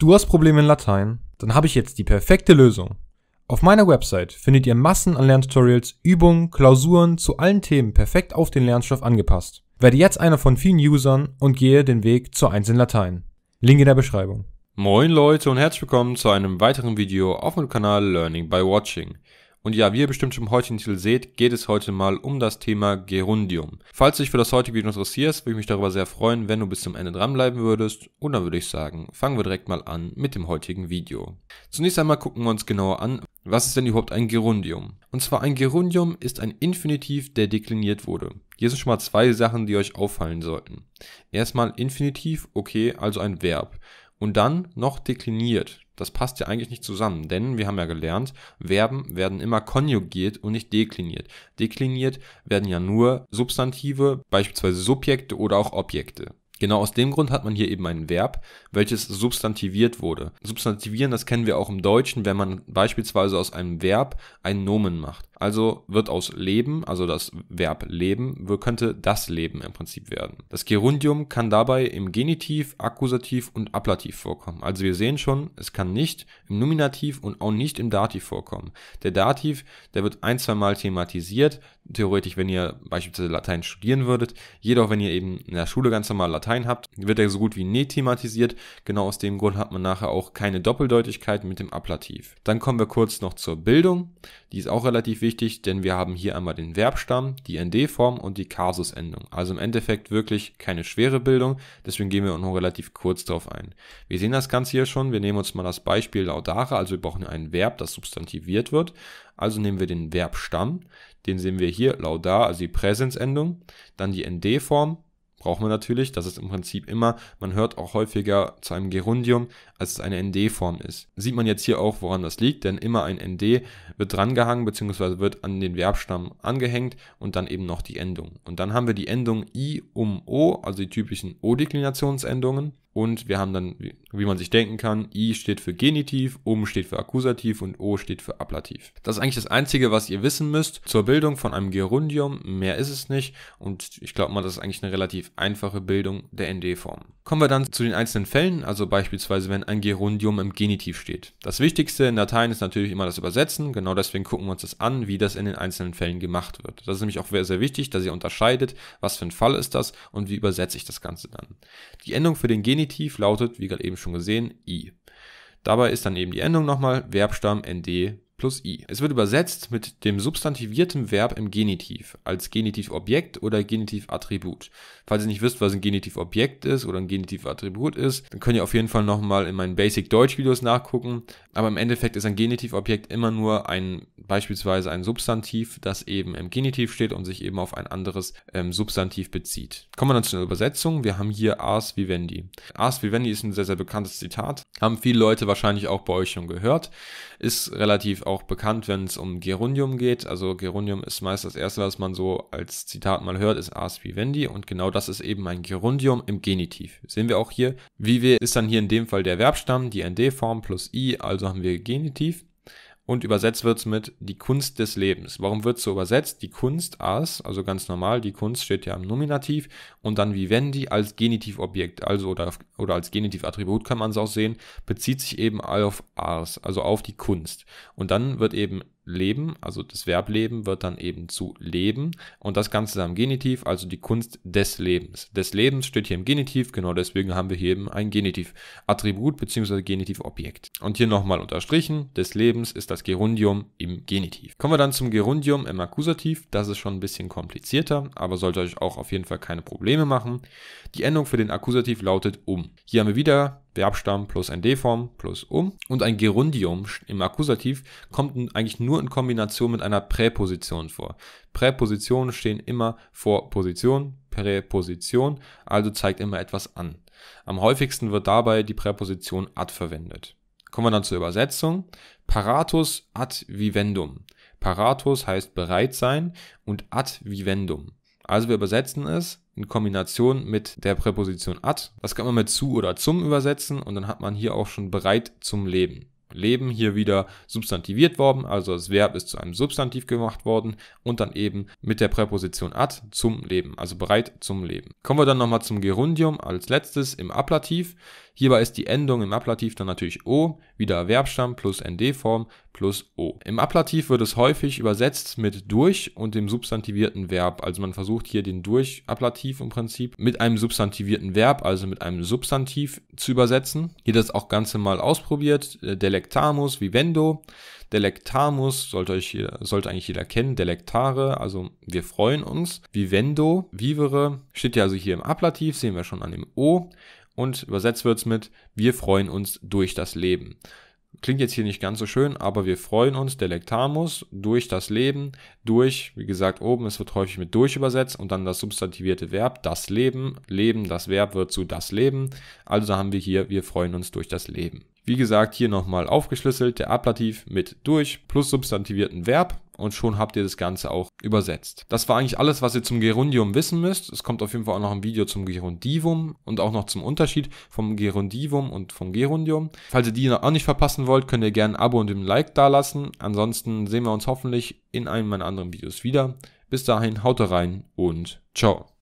Du hast Probleme in Latein? Dann habe ich jetzt die perfekte Lösung. Auf meiner Website findet ihr Massen an Lerntutorials, Übungen, Klausuren zu allen Themen perfekt auf den Lernstoff angepasst. Werde jetzt einer von vielen Usern und gehe den Weg zu 1 in Latein. Link in der Beschreibung. Moin Leute und herzlich willkommen zu einem weiteren Video auf meinem Kanal Learning by Watching. Und ja, wie ihr bestimmt schon im heutigen Titel seht, geht es heute mal um das Thema Gerundium. Falls du dich für das heutige Video interessierst, würde ich mich darüber sehr freuen, wenn du bis zum Ende dranbleiben würdest. Und dann würde ich sagen, fangen wir direkt mal an mit dem heutigen Video. Zunächst einmal gucken wir uns genauer an, was ist denn überhaupt ein Gerundium? Und zwar ein Gerundium ist ein Infinitiv, der dekliniert wurde. Hier sind schon mal zwei Sachen, die euch auffallen sollten. Erstmal Infinitiv, okay, also ein Verb. Und dann noch dekliniert. Das passt ja eigentlich nicht zusammen, denn wir haben ja gelernt, Verben werden immer konjugiert und nicht dekliniert. Dekliniert werden ja nur Substantive, beispielsweise Subjekte oder auch Objekte. Genau aus dem Grund hat man hier eben ein Verb, welches substantiviert wurde. Substantivieren, das kennen wir auch im Deutschen, wenn man beispielsweise aus einem Verb einen Nomen macht. Also wird aus Leben, also das Verb leben, könnte das Leben im Prinzip werden. Das Gerundium kann dabei im Genitiv, Akkusativ und Ablativ vorkommen. Also wir sehen schon, es kann nicht im Nominativ und auch nicht im Dativ vorkommen. Der Dativ, der wird ein, zwei Mal thematisiert, theoretisch, wenn ihr beispielsweise Latein studieren würdet. Jedoch, wenn ihr eben in der Schule ganz normal Latein habt, wird er so gut wie nie thematisiert. Genau aus dem Grund hat man nachher auch keine Doppeldeutigkeit mit dem Ablativ. Dann kommen wir kurz noch zur Bildung. Die ist auch relativ wichtig wichtig, denn wir haben hier einmal den Verbstamm, die ND-Form und die Kasusendung. Also im Endeffekt wirklich keine schwere Bildung, deswegen gehen wir auch noch relativ kurz drauf ein. Wir sehen das Ganze hier schon, wir nehmen uns mal das Beispiel Laudare, also wir brauchen ein Verb, das substantiviert wird. Also nehmen wir den Verbstamm, den sehen wir hier, Laudar, also die Präsensendung, dann die ND-Form, braucht man natürlich. Das ist im Prinzip immer, man hört auch häufiger zu einem Gerundium, als es eine ND-Form ist. Sieht man jetzt hier auch, woran das liegt, denn immer ein ND wird drangehangen beziehungsweise wird an den Verbstamm angehängt und dann eben noch die Endung. Und dann haben wir die Endung I um O, also die typischen O-Deklinationsendungen und wir haben dann, wie man sich denken kann, I steht für Genitiv, Um steht für Akkusativ und O steht für Ablativ. Das ist eigentlich das Einzige, was ihr wissen müsst zur Bildung von einem Gerundium. Mehr ist es nicht. Und ich glaube mal, das ist eigentlich eine relativ einfache Bildung der ND-Form. Kommen wir dann zu den einzelnen Fällen, also beispielsweise, wenn ein Gerundium im Genitiv steht. Das Wichtigste in Dateien ist natürlich immer das Übersetzen. Genau deswegen gucken wir uns das an, wie das in den einzelnen Fällen gemacht wird. Das ist nämlich auch sehr, sehr wichtig, dass ihr unterscheidet, was für ein Fall ist das und wie übersetze ich das Ganze dann. Die Endung für den Genitiv Genitiv lautet, wie gerade eben schon gesehen, i. Dabei ist dann eben die Endung nochmal Verbstamm nd plus i. Es wird übersetzt mit dem substantivierten Verb im Genitiv als Genitivobjekt oder Genitivattribut. Falls ihr nicht wisst, was ein Genitivobjekt ist oder ein Genitivattribut ist, dann könnt ihr auf jeden Fall nochmal in meinen Basic Deutsch Videos nachgucken. Aber im Endeffekt ist ein Genitivobjekt immer nur ein beispielsweise ein Substantiv, das eben im Genitiv steht und sich eben auf ein anderes ähm, Substantiv bezieht. Kommen wir dann zu einer Übersetzung. Wir haben hier Ars Vivendi. Ars Vivendi ist ein sehr, sehr bekanntes Zitat. Haben viele Leute wahrscheinlich auch bei euch schon gehört. Ist relativ auch bekannt, wenn es um Gerundium geht. Also Gerundium ist meist das erste, was man so als Zitat mal hört, ist Ars vivendi und genau das ist eben ein Gerundium im Genitiv. Sehen wir auch hier. Wie wir ist dann hier in dem Fall der Verbstamm, die ND-Form plus i, also haben wir Genitiv. Und übersetzt wird's mit die Kunst des Lebens. Warum wird's so übersetzt? Die Kunst as, also ganz normal, die Kunst steht ja im Nominativ und dann vivendi als Genitivobjekt, also oder, oder als Genitivattribut kann man es auch sehen, bezieht sich eben auf as, also auf die Kunst. Und dann wird eben leben, also das Verb leben wird dann eben zu leben und das Ganze am Genitiv, also die Kunst des Lebens. Des Lebens steht hier im Genitiv, genau deswegen haben wir hier eben ein Genitiv-Attribut bzw. Genitiv-Objekt. Und hier nochmal unterstrichen, des Lebens ist das Gerundium im Genitiv. Kommen wir dann zum Gerundium im Akkusativ, das ist schon ein bisschen komplizierter, aber sollte euch auch auf jeden Fall keine Probleme machen. Die Endung für den Akkusativ lautet um. Hier haben wir wieder Verbstamm plus ein D-Form plus um. Und ein Gerundium im Akkusativ kommt eigentlich nur in Kombination mit einer Präposition vor. Präpositionen stehen immer vor Position, Präposition, also zeigt immer etwas an. Am häufigsten wird dabei die Präposition ad verwendet. Kommen wir dann zur Übersetzung. Paratus ad vivendum. Paratus heißt bereit sein und ad vivendum. Also wir übersetzen es, in Kombination mit der Präposition at. Das kann man mit zu oder zum übersetzen und dann hat man hier auch schon bereit zum Leben. Leben hier wieder substantiviert worden, also das Verb ist zu einem Substantiv gemacht worden und dann eben mit der Präposition ad zum Leben, also bereit zum Leben. Kommen wir dann nochmal zum Gerundium als letztes im Ablativ. Hierbei ist die Endung im Ablativ dann natürlich o, wieder Verbstamm plus nd-Form plus o. Im Ablativ wird es häufig übersetzt mit durch und dem substantivierten Verb, also man versucht hier den durch-Ablativ im Prinzip mit einem substantivierten Verb, also mit einem Substantiv zu übersetzen. Hier das auch ganz mal ausprobiert. Der Delectamus Vivendo. Delectamus sollte, euch, sollte eigentlich jeder kennen. Delectare, also wir freuen uns. Vivendo, vivere, steht ja also hier im Ablativ, sehen wir schon an dem O. Und übersetzt wird es mit wir freuen uns durch das Leben. Klingt jetzt hier nicht ganz so schön, aber wir freuen uns, der Lektamus, durch das Leben, durch, wie gesagt, oben, es wird häufig mit durch übersetzt und dann das substantivierte Verb, das Leben, Leben, das Verb wird zu das Leben. Also haben wir hier, wir freuen uns durch das Leben. Wie gesagt, hier nochmal aufgeschlüsselt, der Ablativ mit durch plus substantivierten Verb, und schon habt ihr das Ganze auch übersetzt. Das war eigentlich alles, was ihr zum Gerundium wissen müsst. Es kommt auf jeden Fall auch noch ein Video zum Gerundivum und auch noch zum Unterschied vom Gerundivum und vom Gerundium. Falls ihr die noch auch nicht verpassen wollt, könnt ihr gerne ein Abo und ein Like dalassen. Ansonsten sehen wir uns hoffentlich in einem meiner anderen Videos wieder. Bis dahin, haut rein und ciao.